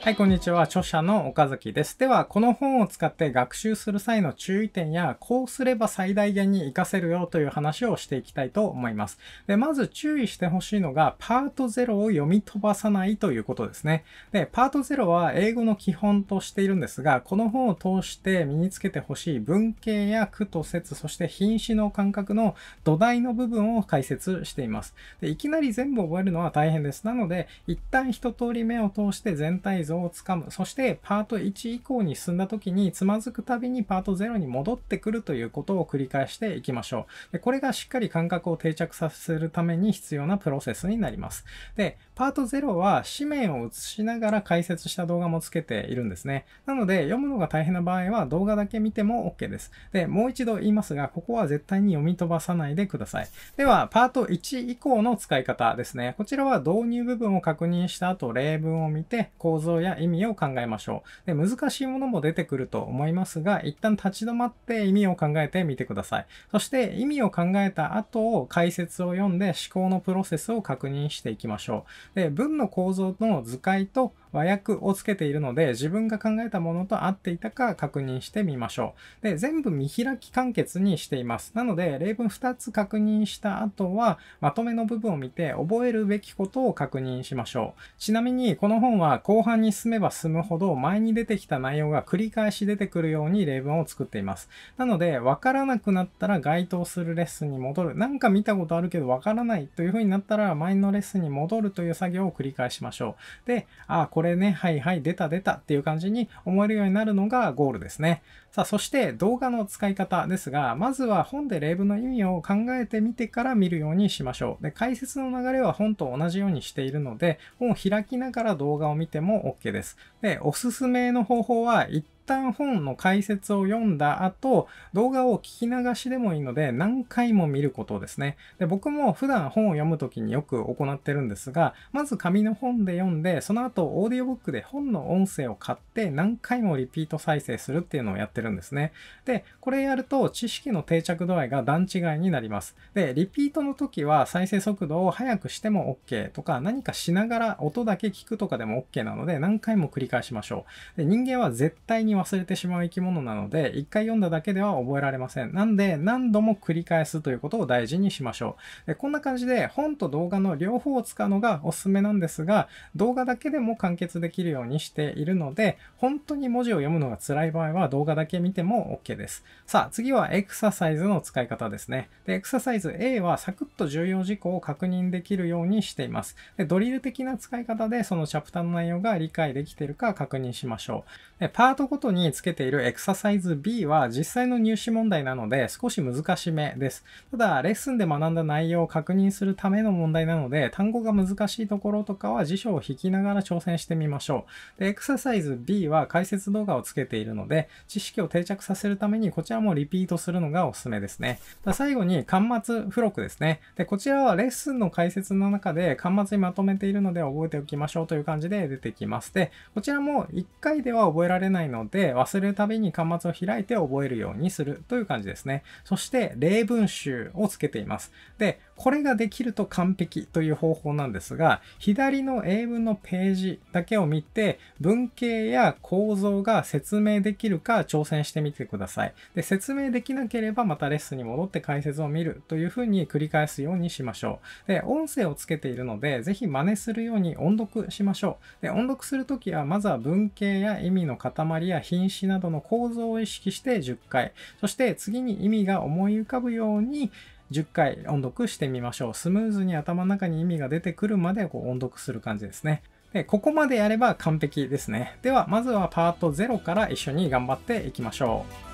はい、こんにちは。著者の岡崎です。では、この本を使って学習する際の注意点や、こうすれば最大限に活かせるよという話をしていきたいと思います。で、まず注意してほしいのが、パート0を読み飛ばさないということですね。で、パート0は英語の基本としているんですが、この本を通して身につけてほしい文系や句と説、そして品詞の感覚の土台の部分を解説しています。で、いきなり全部覚えるのは大変です。なので、一旦一通り目を通して全体像をつかむ。そしてパート1以降に進んだ時につまずくたびにパート0に戻ってくるということを繰り返していきましょう。でこれがしっかり感覚を定着させるために必要なプロセスになります。で、パート0は紙面を映しながら解説した動画もつけているんですね。なので、読むのが大変な場合は動画だけ見ても OK です。で、もう一度言いますが、ここは絶対に読み飛ばさないでください。では、パート1以降の使い方ですね。こちらは導入部分を確認した後、例文を見て構造や意味を考えましょう。で、難しいものも出てくると思いますが、一旦立ち止まって意味を考えてみてください。そして、意味を考えた後、解説を読んで思考のプロセスを確認していきましょう。で、文の構造の図解と和訳をつけているので、自分が考えたものと合っていたか確認してみましょう。で、全部見開き完結にしています。なので、例文2つ確認した後は、まとめの部分を見て、覚えるべきことを確認しましょう。ちなみに、この本は後半に進めば進むほど、前に出てきた内容が繰り返し出てくるように例文を作っています。なので、わからなくなったら該当するレッスンに戻る。なんか見たことあるけどわからないというふうになったら、前のレッスンに戻るという作業を繰り返しましょう。で、ああ、これね、はいはい、出た出たっていう感じに思えるようになるのがゴールですね。さあ、そして動画の使い方ですが、まずは本で例文の意味を考えてみてから見るようにしましょう。で、解説の流れは本と同じようにしているので、本を開きながら動画を見ても OK です。で、おすすめの方法は一旦本の解説を読んだ後、動画を聞き流しでもいいので、何回も見ることですね。で僕も普段本を読む時によく行ってるんですが、まず紙の本で読んで、その後オーディオブックで本の音声を買って何回もリピート再生するっていうのをやってるんですね。で、これやると知識の定着度合いが段違いになります。で、リピートの時は再生速度を速くしても OK とか、何かしながら音だけ聞くとかでも OK なので、何回も繰り返しましょう。で人間は絶対に忘れてしまう生き物なので、一回読んだだけでは覚えられません。なんで、何度も繰り返すということを大事にしましょう。でこんな感じで、本と動画の両方を使うのがおすすめなんですが、動画だけでも完結できるようにしているので、本当に文字を読むのが辛い場合は動画だけ見ても OK です。さあ、次はエクササイズの使い方ですね。で、エクササイズ A はサクッと重要事項を確認できるようにしています。で、ドリル的な使い方でそのチャプターの内容が理解できているか確認しましょう。で、パートごと後につけているエクササイズ B は実際の入試問題なので少し難しめです。ただ、レッスンで学んだ内容を確認するための問題なので、単語が難しいところとかは辞書を引きながら挑戦してみましょう。で、エクササイズ B は解説動画をつけているので、知識を定着させるためにこちらもリピートするのがおすすめですね。最後に、端末付録ですね。で、こちらはレッスンの解説の中で端末にまとめているので覚えておきましょうという感じで出てきます。で、こちらも1回では覚えられないので、で、忘れるたびに端末を開いて覚えるようにするという感じですね。そして、例文集をつけています。で、これができると完璧という方法なんですが、左の英文のページだけを見て、文系や構造が説明できるか挑戦してみてください。で、説明できなければまたレッスンに戻って解説を見るというふうに繰り返すようにしましょう。で、音声をつけているので、ぜひ真似するように音読しましょう。で、音読するときは、まずは文系や意味の塊や品詞などの構造を意識して10回、そして次に意味が思い浮かぶように、10回音読してみましょう。スムーズに頭の中に意味が出てくるまでこう音読する感じですね。で、ここまでやれば完璧ですね。では、まずはパート0から一緒に頑張っていきましょう。